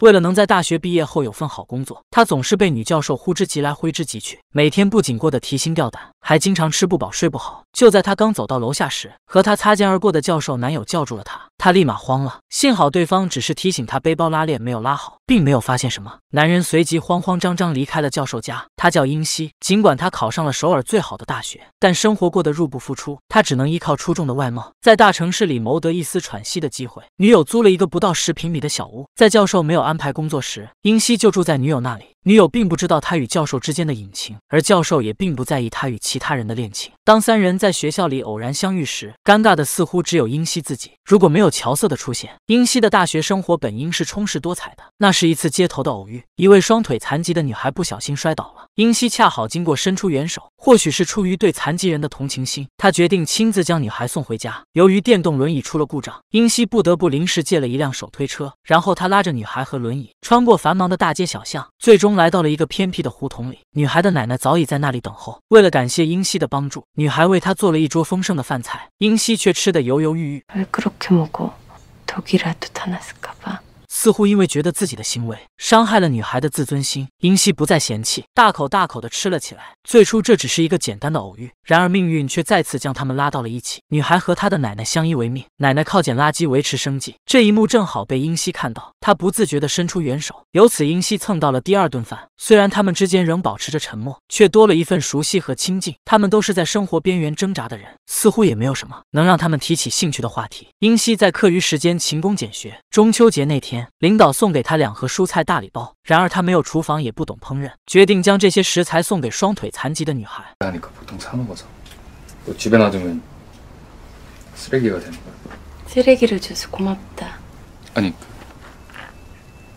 为了能在大学毕业后有份好工作，他总是被女教授呼之即来，挥之即去，每天不仅过得提心吊胆。还经常吃不饱睡不好。就在他刚走到楼下时，和他擦肩而过的教授男友叫住了他，他立马慌了。幸好对方只是提醒他背包拉链没有拉好，并没有发现什么。男人随即慌慌张张离开了教授家。他叫英熙，尽管他考上了首尔最好的大学，但生活过得入不敷出，他只能依靠出众的外貌，在大城市里谋得一丝喘息的机会。女友租了一个不到十平米的小屋，在教授没有安排工作时，英熙就住在女友那里。女友并不知道他与教授之间的隐情，而教授也并不在意他与其。其他人的恋情。当三人在学校里偶然相遇时，尴尬的似乎只有英熙自己。如果没有乔瑟的出现，英熙的大学生活本应是充实多彩的。那是一次街头的偶遇，一位双腿残疾的女孩不小心摔倒了，英熙恰好经过，伸出援手。或许是出于对残疾人的同情心，他决定亲自将女孩送回家。由于电动轮椅出了故障，英熙不得不临时借了一辆手推车，然后他拉着女孩和轮椅，穿过繁忙的大街小巷，最终来到了一个偏僻的胡同里。女孩的奶奶早已在那里等候。为了感谢英熙的帮助，女孩为她做了一桌丰盛的饭菜。英熙却吃得犹犹豫豫。似乎因为觉得自己的行为伤害了女孩的自尊心，英熙不再嫌弃，大口大口的吃了起来。最初这只是一个简单的偶遇，然而命运却再次将他们拉到了一起。女孩和她的奶奶相依为命，奶奶靠捡垃圾维持生计。这一幕正好被英熙看到，她不自觉的伸出援手，由此英熙蹭到了第二顿饭。虽然他们之间仍保持着沉默，却多了一份熟悉和亲近。他们都是在生活边缘挣扎的人，似乎也没有什么能让他们提起兴趣的话题。英熙在课余时间勤工俭学。中秋节那天。领导送给他两盒蔬菜大礼包，然而他没有厨房，也不懂烹饪，决定将这些食材送给双腿残疾的女孩。那你可不我就是，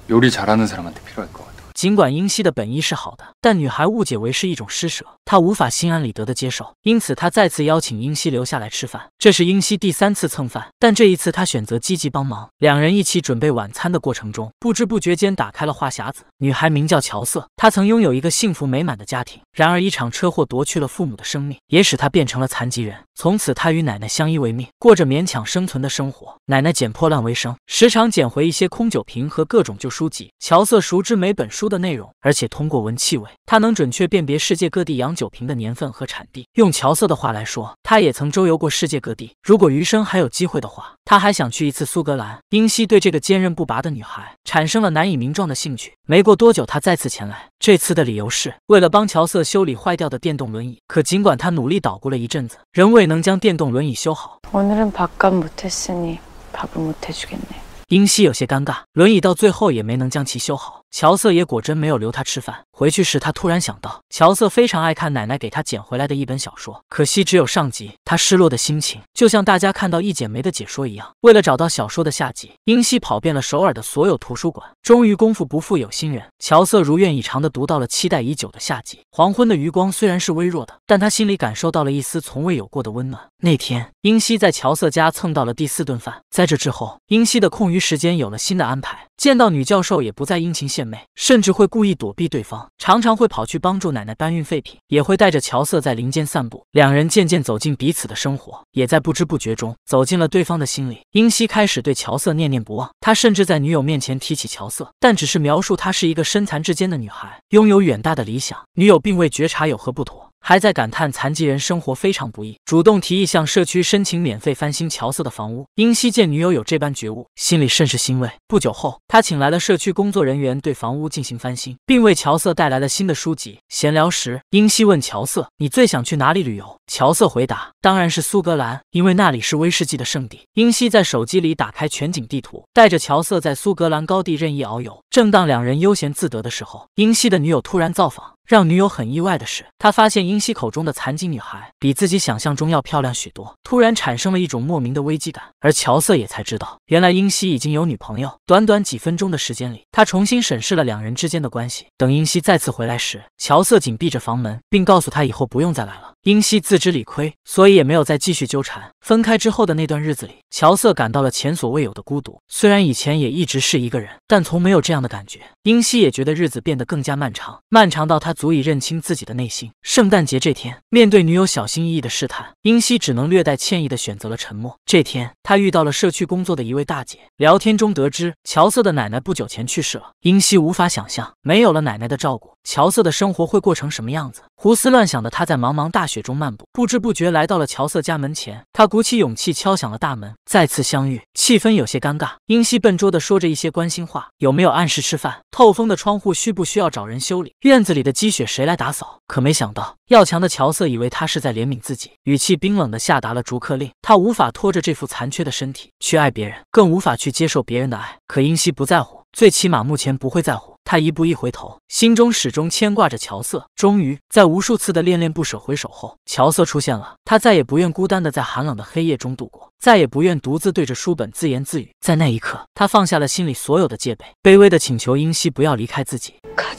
요리잘하는사람한테필요할거같아尽管英熙的本意是好的，但女孩误解为是一种施舍，她无法心安理得的接受，因此她再次邀请英熙留下来吃饭。这是英熙第三次蹭饭，但这一次她选择积极帮忙。两人一起准备晚餐的过程中，不知不觉间打开了话匣子。女孩名叫乔瑟，她曾拥有一个幸福美满的家庭，然而一场车祸夺去了父母的生命，也使她变成了残疾人。从此，他与奶奶相依为命，过着勉强生存的生活。奶奶捡破烂为生，时常捡回一些空酒瓶和各种旧书籍。乔瑟熟知每本书的内容，而且通过闻气味，他能准确辨别世界各地洋酒瓶的年份和产地。用乔瑟的话来说，他也曾周游过世界各地。如果余生还有机会的话，他还想去一次苏格兰。英西对这个坚韧不拔的女孩产生了难以名状的兴趣。没过多久，他再次前来，这次的理由是为了帮乔瑟修理坏掉的电动轮椅。可尽管他努力捣鼓了一阵子，仍未。 能将电动轮椅修好。오늘은 밥값 못했으니 밥을 못 해주겠네. 英熙有些尴尬，轮椅到最后也没能将其修好。乔瑟也果真没有留他吃饭。回去时，他突然想到，乔瑟非常爱看奶奶给他捡回来的一本小说，可惜只有上集。他失落的心情就像大家看到《一剪梅》的解说一样。为了找到小说的下集，英熙跑遍了首尔的所有图书馆，终于功夫不负有心人，乔瑟如愿以偿地读到了期待已久的下集。黄昏的余光虽然是微弱的，但他心里感受到了一丝从未有过的温暖。那天，英熙在乔瑟家蹭到了第四顿饭。在这之后，英熙的空余。于时间有了新的安排。见到女教授也不再殷勤献媚，甚至会故意躲避对方，常常会跑去帮助奶奶搬运废品，也会带着乔瑟在林间散步。两人渐渐走进彼此的生活，也在不知不觉中走进了对方的心里。英熙开始对乔瑟念念不忘，他甚至在女友面前提起乔瑟，但只是描述她是一个身残志坚的女孩，拥有远大的理想。女友并未觉察有何不妥，还在感叹残疾人生活非常不易，主动提议向社区申请免费翻新乔瑟的房屋。英熙见女友有这般觉悟，心里甚是欣慰。不久后。他请来了社区工作人员对房屋进行翻新，并为乔瑟带来了新的书籍。闲聊时，英熙问乔瑟：“你最想去哪里旅游？”乔瑟回答：“当然是苏格兰，因为那里是威士忌的圣地。”英熙在手机里打开全景地图，带着乔瑟在苏格兰高地任意遨游。正当两人悠闲自得的时候，英熙的女友突然造访。让女友很意外的是，他发现英熙口中的残疾女孩比自己想象中要漂亮许多，突然产生了一种莫名的危机感。而乔瑟也才知道，原来英熙已经有女朋友。短短几分钟的时间里，他重新审视了两人之间的关系。等英熙再次回来时，乔瑟紧闭着房门，并告诉他以后不用再来了。英熙自知理亏，所以也没有再继续纠缠。分开之后的那段日子里，乔瑟感到了前所未有的孤独。虽然以前也一直是一个人，但从没有这样的感觉。英熙也觉得日子变得更加漫长，漫长到他。足以认清自己的内心。圣诞节这天，面对女友小心翼翼的试探，英熙只能略带歉意的选择了沉默。这天，他遇到了社区工作的一位大姐，聊天中得知乔瑟的奶奶不久前去世了。英熙无法想象，没有了奶奶的照顾，乔瑟的生活会过成什么样子。胡思乱想的他，在茫茫大雪中漫步，不知不觉来到了乔瑟家门前。他鼓起勇气敲响了大门，再次相遇，气氛有些尴尬。英熙笨拙的说着一些关心话：“有没有按时吃饭？透风的窗户需不需要找人修理？院子里的鸡？”积雪谁来打扫？可没想到，要强的乔瑟以为他是在怜悯自己，语气冰冷的下达了逐客令。他无法拖着这副残缺的身体去爱别人，更无法去接受别人的爱。可英熙不在乎，最起码目前不会在乎。他一步一回头，心中始终牵挂着乔瑟。终于，在无数次的恋恋不舍回首后，乔瑟出现了。他再也不愿孤单的在寒冷的黑夜中度过，再也不愿独自对着书本自言自语。在那一刻，他放下了心里所有的戒备，卑微的请求英熙不要离开自己。卡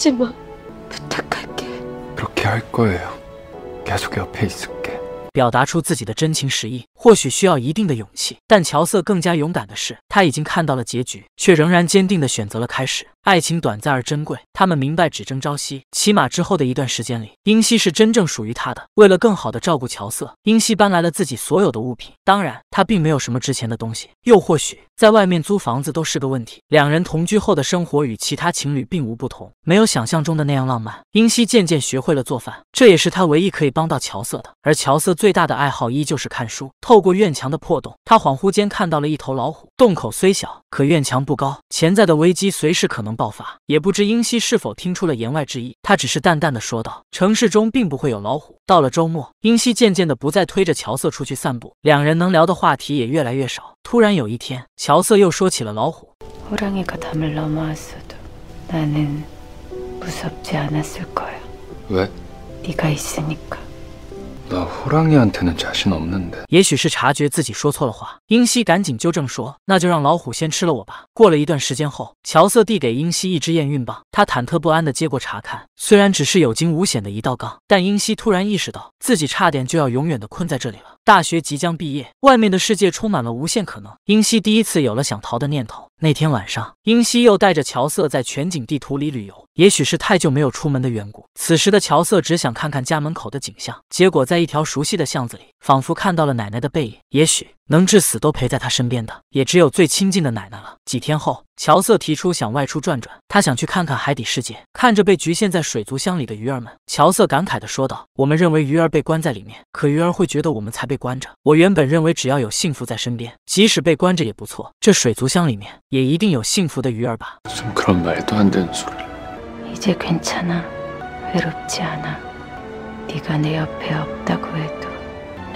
表达出自己的真情实意。或许需要一定的勇气，但乔瑟更加勇敢的是，他已经看到了结局，却仍然坚定地选择了开始。爱情短暂而珍贵，他们明白只争朝夕，起码之后的一段时间里，英熙是真正属于他的。为了更好地照顾乔瑟，英熙搬来了自己所有的物品，当然他并没有什么值钱的东西。又或许在外面租房子都是个问题。两人同居后的生活与其他情侣并无不同，没有想象中的那样浪漫。英熙渐渐学会了做饭，这也是他唯一可以帮到乔瑟的。而乔瑟最大的爱好依旧是看书。透过院墙的破洞，他恍惚间看到了一头老虎。洞口虽小，可院墙不高，潜在的危机随时可能爆发。也不知英熙是否听出了言外之意，他只是淡淡的说道：“城市中并不会有老虎。”到了周末，英熙渐渐的不再推着乔瑟出去散步，两人能聊的话题也越来越少。突然有一天，乔瑟又说起了老虎。也许是察觉自己说错了话，英熙赶紧纠正说：“那就让老虎先吃了我吧。”过了一段时间后，乔瑟递给英熙一支验孕棒，他忐忑不安地接过查看。虽然只是有惊无险的一道杠，但英熙突然意识到自己差点就要永远地困在这里了。大学即将毕业，外面的世界充满了无限可能。英熙第一次有了想逃的念头。那天晚上，英熙又带着乔瑟在全景地图里旅游。也许是太久没有出门的缘故，此时的乔瑟只想看看家门口的景象。结果，在一条熟悉的巷子里，仿佛看到了奶奶的背影。也许。能至死都陪在他身边的，也只有最亲近的奶奶了。几天后，乔瑟提出想外出转转，他想去看看海底世界。看着被局限在水族箱里的鱼儿们，乔瑟感慨地说道：“我们认为鱼儿被关在里面，可鱼儿会觉得我们才被关着。我原本认为只要有幸福在身边，即使被关着也不错。这水族箱里面，也一定有幸福的鱼儿吧？”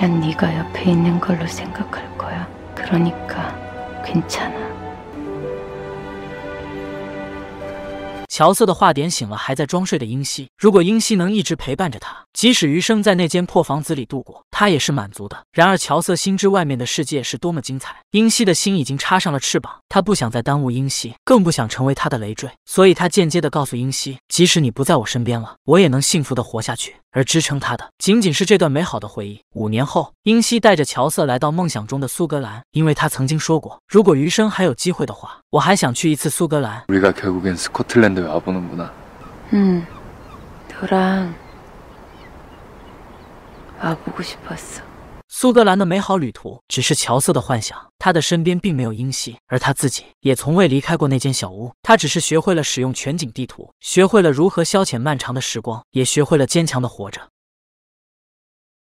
난 네가 옆에 있는 걸로 생각할 거야. 그러니까 괜찮아. 乔瑟的话点醒了还在装睡的英熙。如果英熙能一直陪伴着他，即使余生在那间破房子里度过，他也是满足的。然而乔瑟心知外面的世界是多么精彩，英熙的心已经插上了翅膀，他不想再耽误英熙，更不想成为他的累赘，所以他间接的告诉英熙，即使你不在我身边了，我也能幸福的活下去。而支撑他的，仅仅是这段美好的回忆。五年后，英熙带着乔瑟来到梦想中的苏格兰，因为他曾经说过，如果余生还有机会的话，我还想去一次苏格兰。啊，不는구나응너랑아보고싶었어苏格兰的美好旅途只是乔瑟的幻想。他的身边并没有英系，而他自己也从未离开过那间小屋。他只是学会了使用全景地图，学会了如何消遣漫长的时光，也学会了坚强的活着。